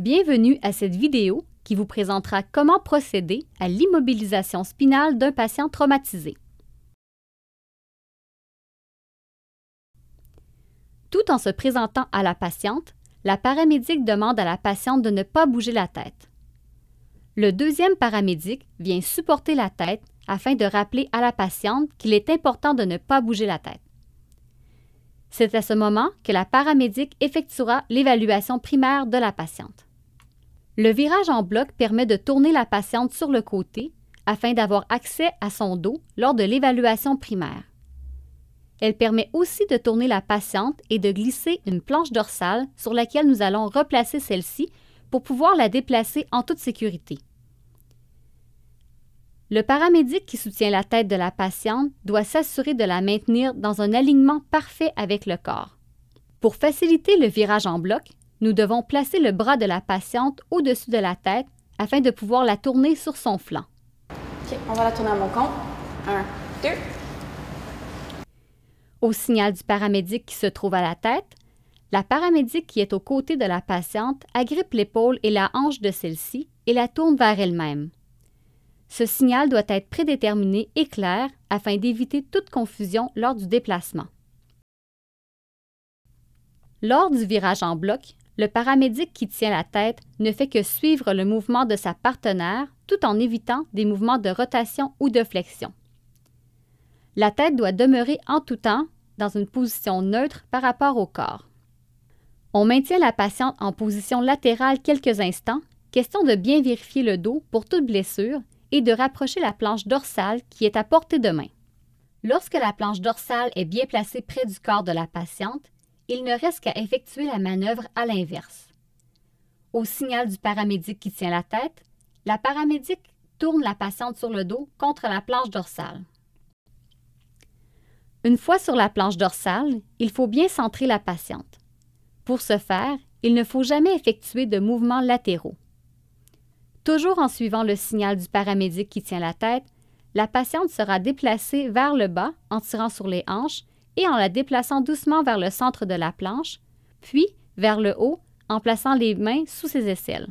Bienvenue à cette vidéo qui vous présentera comment procéder à l'immobilisation spinale d'un patient traumatisé. Tout en se présentant à la patiente, la paramédic demande à la patiente de ne pas bouger la tête. Le deuxième paramédic vient supporter la tête afin de rappeler à la patiente qu'il est important de ne pas bouger la tête. C'est à ce moment que la paramédic effectuera l'évaluation primaire de la patiente. Le virage en bloc permet de tourner la patiente sur le côté afin d'avoir accès à son dos lors de l'évaluation primaire. Elle permet aussi de tourner la patiente et de glisser une planche dorsale sur laquelle nous allons replacer celle-ci pour pouvoir la déplacer en toute sécurité. Le paramédic qui soutient la tête de la patiente doit s'assurer de la maintenir dans un alignement parfait avec le corps. Pour faciliter le virage en bloc, nous devons placer le bras de la patiente au-dessus de la tête afin de pouvoir la tourner sur son flanc. OK, on va la tourner à mon compte. Un, deux. Au signal du paramédic qui se trouve à la tête, la paramédic qui est aux côtés de la patiente agrippe l'épaule et la hanche de celle-ci et la tourne vers elle-même. Ce signal doit être prédéterminé et clair afin d'éviter toute confusion lors du déplacement. Lors du virage en bloc, le paramédic qui tient la tête ne fait que suivre le mouvement de sa partenaire tout en évitant des mouvements de rotation ou de flexion. La tête doit demeurer en tout temps dans une position neutre par rapport au corps. On maintient la patiente en position latérale quelques instants, question de bien vérifier le dos pour toute blessure et de rapprocher la planche dorsale qui est à portée de main. Lorsque la planche dorsale est bien placée près du corps de la patiente, il ne reste qu'à effectuer la manœuvre à l'inverse. Au signal du paramédic qui tient la tête, la paramédic tourne la patiente sur le dos contre la planche dorsale. Une fois sur la planche dorsale, il faut bien centrer la patiente. Pour ce faire, il ne faut jamais effectuer de mouvements latéraux. Toujours en suivant le signal du paramédic qui tient la tête, la patiente sera déplacée vers le bas en tirant sur les hanches et en la déplaçant doucement vers le centre de la planche, puis vers le haut en plaçant les mains sous ses aisselles.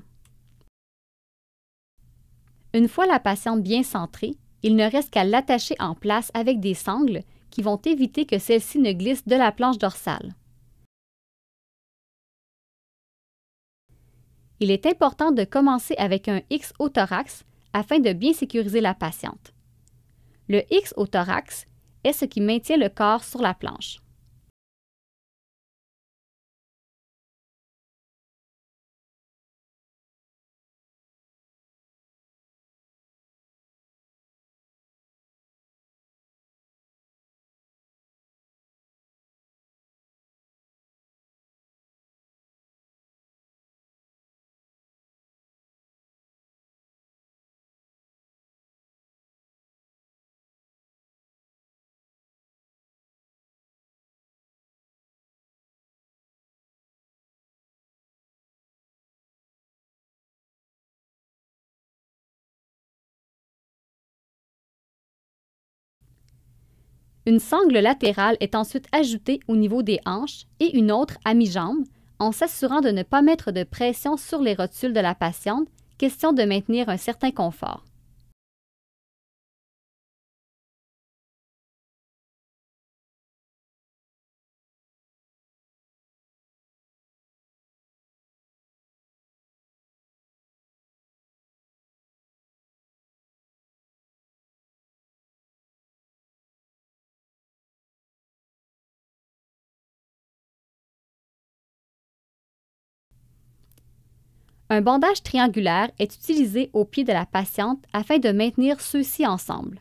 Une fois la patiente bien centrée, il ne reste qu'à l'attacher en place avec des sangles qui vont éviter que celle-ci ne glisse de la planche dorsale. il est important de commencer avec un X au thorax afin de bien sécuriser la patiente. Le X au thorax est ce qui maintient le corps sur la planche. Une sangle latérale est ensuite ajoutée au niveau des hanches et une autre à mi-jambe, en s'assurant de ne pas mettre de pression sur les rotules de la patiente, question de maintenir un certain confort. Un bandage triangulaire est utilisé au pied de la patiente afin de maintenir ceux-ci ensemble.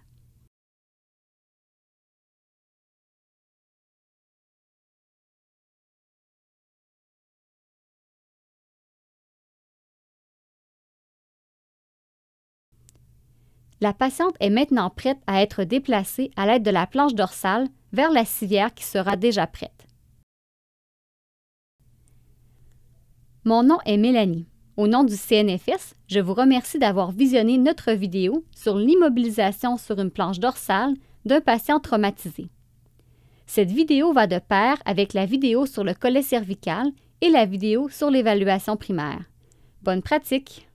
La patiente est maintenant prête à être déplacée à l'aide de la planche dorsale vers la civière qui sera déjà prête. Mon nom est Mélanie. Au nom du CNFS, je vous remercie d'avoir visionné notre vidéo sur l'immobilisation sur une planche dorsale d'un patient traumatisé. Cette vidéo va de pair avec la vidéo sur le collet cervical et la vidéo sur l'évaluation primaire. Bonne pratique!